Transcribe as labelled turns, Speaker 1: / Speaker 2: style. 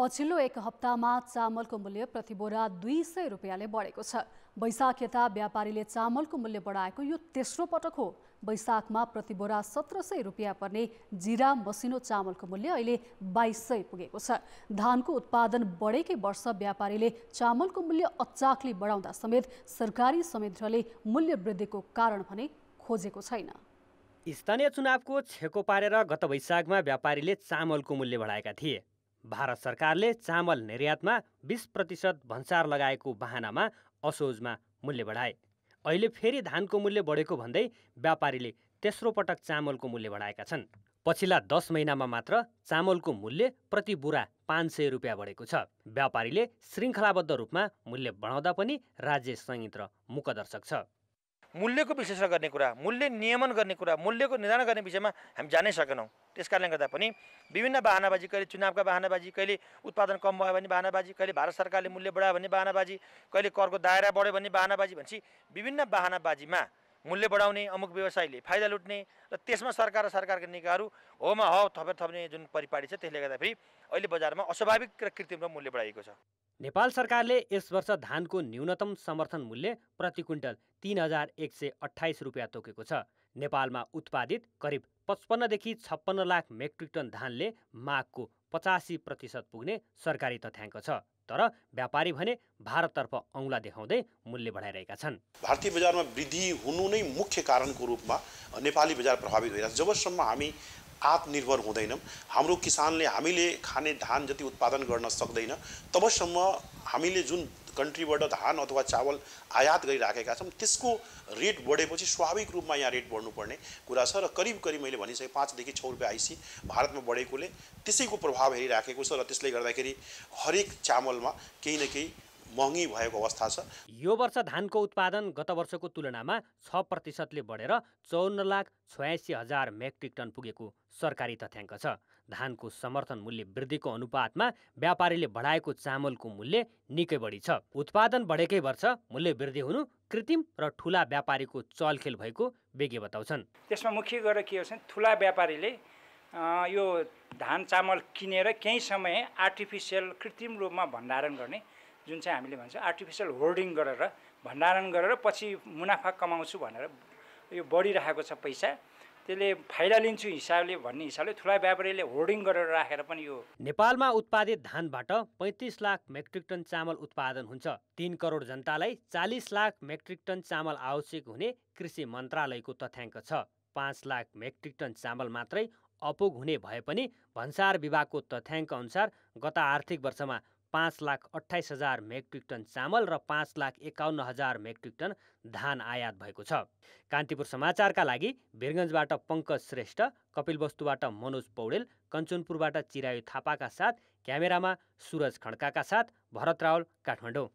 Speaker 1: पछिल्लो एक हप्तामा चामलको मूल्य प्रति बोरा दुई सय रुपियाँले बढेको छ वैशाख यता व्यापारीले चामलको मूल्य बढाएको यो तेस्रो पटक हो वैशाखमा प्रति बोरा सत्र सय रुपियाँ पर्ने जिरा मसिनो चामलको मूल्य अहिले बाइस सय पुगेको छ धानको उत्पादन बढेकै वर्ष व्यापारीले चामलको मूल्य अचाकली बढाउँदा समेत सरकारी संयन्त्रले मूल्य वृद्धिको कारण भने खोजेको छैन
Speaker 2: स्थानीय चुनावको छेको पारेर गत वैशाखमा व्यापारीले चामलको मूल्य बढाएका थिए भारत सरकारले चामल निर्यातमा बिस प्रतिशत भन्सार लगाएको बहानामा असोजमा मूल्य बढाए अहिले फेरि धानको मूल्य बढेको भन्दै व्यापारीले तेस्रो पटक चामलको मूल्य बढाएका छन् पछिल्ला दस महिनामा मात्र चामलको मूल्य प्रति बुरा पाँच सय रुपियाँ बढेको छ व्यापारीले श्रृङ्खलाबद्ध रूपमा मूल्य बढाउँदा पनि राज्य
Speaker 3: संयन्त्र मुकदर्शक छ मूल्यको विश्लेषण गर्ने कुरा मूल्य नियमन गर्ने कुरा मूल्यको निर्धारण गर्ने विषयमा हामी जानै सकेनौँ त्यस कारणले गर्दा पनि विभिन्न बाहनाबाजी कहिले चुनावका बाहनाबाजी कहिले उत्पादन कम भयो भने बाहनाबाजी कहिले भारत सरकारले मूल्य बढायो भने बाहनाबाजी कहिले करको दायरा बढ्यो भने बाहनाबाजी भनेपछि विभिन्न बाहनाबाजीमा मूल्य बढाउने अमुक व्यवसायीले फाइदा लुट्ने र त्यसमा सरकार र सरकारका निकायहरू होमा हो थपेर थप्ने जुन परिपाटी छ त्यसले गर्दाखेरि अहिले बजारमा अस्वाभाविक र कृत्रिम मूल्य बढाइएको छ
Speaker 2: नेपाल सरकारले यस वर्ष धानको न्यूनतम समर्थन मूल्य प्रति क्विन्टल तिन हजार एक सय अठाइस रुपियाँ तोकेको छ नेपालमा उत्पादित करिब पचपन्नदेखि छप्पन्न लाख मेट्रिक टन धानले माघको पचासी प्रतिशत पुग्ने सरकारी तथ्याङ्क छ तर व्यापारी भने भारततर्फ औँला देखाउँदै
Speaker 4: मूल्य बढाइरहेका छन् भारतीय बजारमा वृद्धि हुनु नै मुख्य कारणको रूपमा नेपाली बजार प्रभावित भइरहेको छ जबसम्म हामी आत्मनिर्भर हुँदैनौँ हाम्रो किसानले हामीले खाने धान जति उत्पादन गर्न सक्दैन तबसम्म हामीले जुन कन्ट्रीबाट धान अथवा चावल आयात गरिराखेका छौँ त्यसको रेट बढेपछि स्वाभाविक रूपमा यहाँ रेट बढ्नुपर्ने कुरा छ र करिब करिब मैले भनिसकेँ पाँचदेखि छ रुपियाँ आइसी भारतमा बढेकोले त्यसैको प्रभाव हेरिराखेको छ र त्यसले गर्दाखेरि हरेक चामलमा केही न केही महँगी भएको अवस्था छ यो
Speaker 2: वर्ष धानको उत्पादन गत वर्षको तुलनामा छ प्रतिशतले बढेर चौन्न लाख छयासी हजार मेट्रिक टन पुगेको सरकारी तथ्याङ्क छ धानको समर्थन मूल्य वृद्धिको अनुपातमा व्यापारीले बढाएको चामलको मूल्य निकै बढी छ उत्पादन बढेकै वर्ष मूल्य वृद्धि हुनु कृत्रिम र ठुला व्यापारीको चलखेल भएको बेगे बताउँछन्
Speaker 5: त्यसमा मुख्य गरेर के हो ठुला व्यापारीले यो धान चामल किनेर केही समय आर्टिफिसियल कृत्रिम रूपमा भण्डारण गर्ने जुन चाहिँ हामीले भन्छौँ आर्टिफिसियल होल्डिङ गरेर भण्डारण गरेर पछि मुनाफा कमाउँछु भनेर यो बढिरहेको छ पैसा त्यसले फाइदा लिन्छु हिसाबले भन्ने हिसाबले ठुला व्यापारीले होल्डिङ गरेर राखेर पनि यो
Speaker 2: नेपालमा उत्पादित धानबाट पैँतिस लाख मेट्रिक टन चामल उत्पादन हुन्छ तिन करोड जनतालाई चालिस लाख मेट्रिक टन चामल आवश्यक हुने कृषि मन्त्रालयको तथ्याङ्क छ पाँच लाख मेट्रिक टन चामल मात्रै अपुग हुने भए पनि भन्सार विभागको तथ्याङ्क अनुसार गत आर्थिक वर्षमा पाँच लाख अठाइस हजार मेट्रिक टन चामल र पाँच लाख एकाउन्न हजार मेट्रिक टन धान आयात भएको छ कान्तिपुर समाचारका लागि भिरगन्जबाट पङ्कज श्रेष्ठ कपिलवस्तुबाट मनोज पौडेल कञ्चनपुरबाट चिरायु थापाका साथ
Speaker 1: क्यामेरामा सुरज खड्काका साथ भरत रावल काठमाडौँ